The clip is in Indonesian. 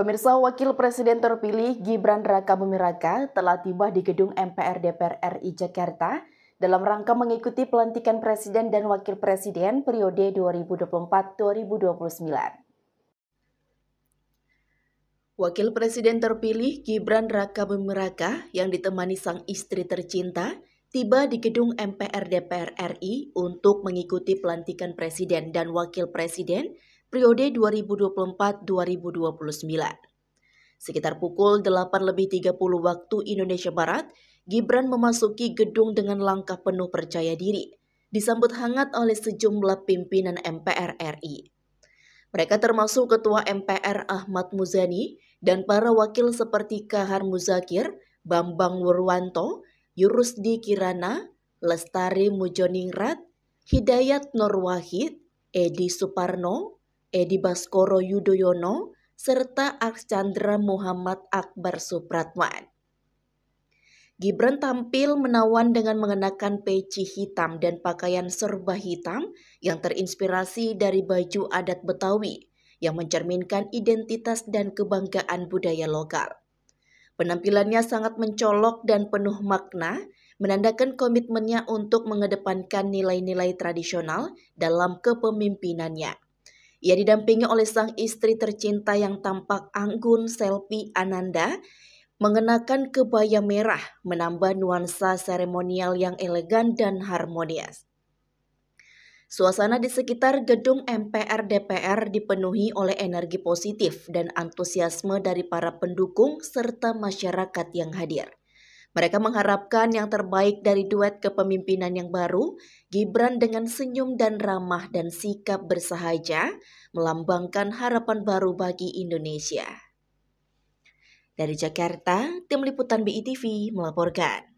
Pemirsa Wakil Presiden terpilih Gibran Raka Bumiraka Raka telah tiba di gedung MPR DPR RI Jakarta dalam rangka mengikuti pelantikan Presiden dan Wakil Presiden periode 2024-2029. Wakil Presiden terpilih Gibran Raka Bumiraka Raka yang ditemani sang istri tercinta tiba di gedung MPR DPR RI untuk mengikuti pelantikan Presiden dan Wakil Presiden periode 2024-2029. Sekitar pukul 8 lebih 30 waktu Indonesia Barat, Gibran memasuki gedung dengan langkah penuh percaya diri, disambut hangat oleh sejumlah pimpinan MPR RI. Mereka termasuk Ketua MPR Ahmad Muzani dan para wakil seperti Kahar Muzakir, Bambang Wurwanto, Yurusdi Kirana, Lestari Mujoningrat, Hidayat Nur Wahid, Edi Suparno, Edi Baskoro Yudhoyono, serta Archandra Muhammad Akbar Supratman. Gibran tampil menawan dengan mengenakan peci hitam dan pakaian serba hitam yang terinspirasi dari baju adat Betawi yang mencerminkan identitas dan kebanggaan budaya lokal. Penampilannya sangat mencolok dan penuh makna, menandakan komitmennya untuk mengedepankan nilai-nilai tradisional dalam kepemimpinannya. Ia didampingi oleh sang istri tercinta yang tampak anggun Selvi Ananda mengenakan kebaya merah menambah nuansa seremonial yang elegan dan harmonis. Suasana di sekitar gedung MPR DPR dipenuhi oleh energi positif dan antusiasme dari para pendukung serta masyarakat yang hadir. Mereka mengharapkan yang terbaik dari duet kepemimpinan yang baru, Gibran dengan senyum dan ramah dan sikap bersahaja melambangkan harapan baru bagi Indonesia. Dari Jakarta, tim liputan BITV melaporkan.